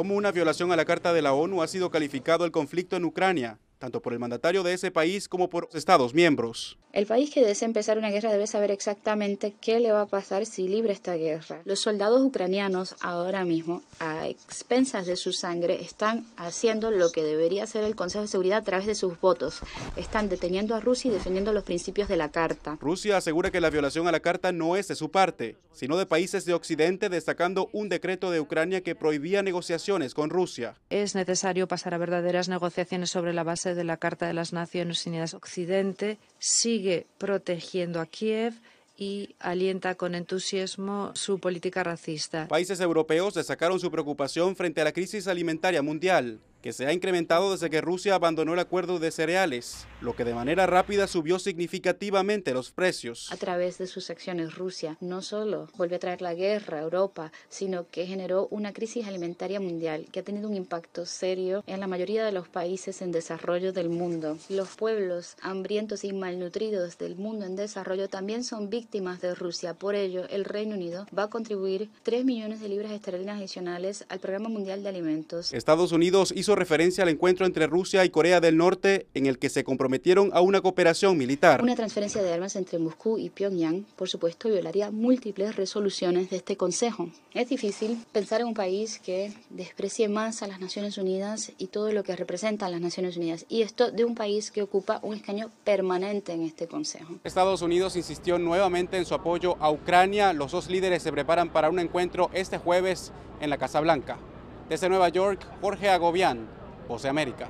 Como una violación a la Carta de la ONU ha sido calificado el conflicto en Ucrania, tanto por el mandatario de ese país como por los Estados miembros. El país que desea empezar una guerra debe saber exactamente qué le va a pasar si libra esta guerra. Los soldados ucranianos ahora mismo, a expensas de su sangre, están haciendo lo que debería hacer el Consejo de Seguridad a través de sus votos. Están deteniendo a Rusia y defendiendo los principios de la Carta. Rusia asegura que la violación a la Carta no es de su parte, sino de países de Occidente, destacando un decreto de Ucrania que prohibía negociaciones con Rusia. Es necesario pasar a verdaderas negociaciones sobre la base de la Carta de las Naciones Unidas. Occidente sigue sigue protegiendo a Kiev y alienta con entusiasmo su política racista. Países europeos destacaron su preocupación frente a la crisis alimentaria mundial que se ha incrementado desde que Rusia abandonó el acuerdo de cereales, lo que de manera rápida subió significativamente los precios. A través de sus acciones, Rusia no solo volvió a traer la guerra a Europa, sino que generó una crisis alimentaria mundial que ha tenido un impacto serio en la mayoría de los países en desarrollo del mundo. Los pueblos hambrientos y malnutridos del mundo en desarrollo también son víctimas de Rusia. Por ello, el Reino Unido va a contribuir 3 millones de libras esterlinas adicionales al Programa Mundial de Alimentos. Estados Unidos hizo referencia al encuentro entre Rusia y Corea del Norte en el que se comprometieron a una cooperación militar. Una transferencia de armas entre Moscú y Pyongyang, por supuesto, violaría múltiples resoluciones de este Consejo. Es difícil pensar en un país que desprecie más a las Naciones Unidas y todo lo que a las Naciones Unidas, y esto de un país que ocupa un escaño permanente en este Consejo. Estados Unidos insistió nuevamente en su apoyo a Ucrania. Los dos líderes se preparan para un encuentro este jueves en la Casa Blanca. Desde Nueva York, Jorge Agobián, Voce América.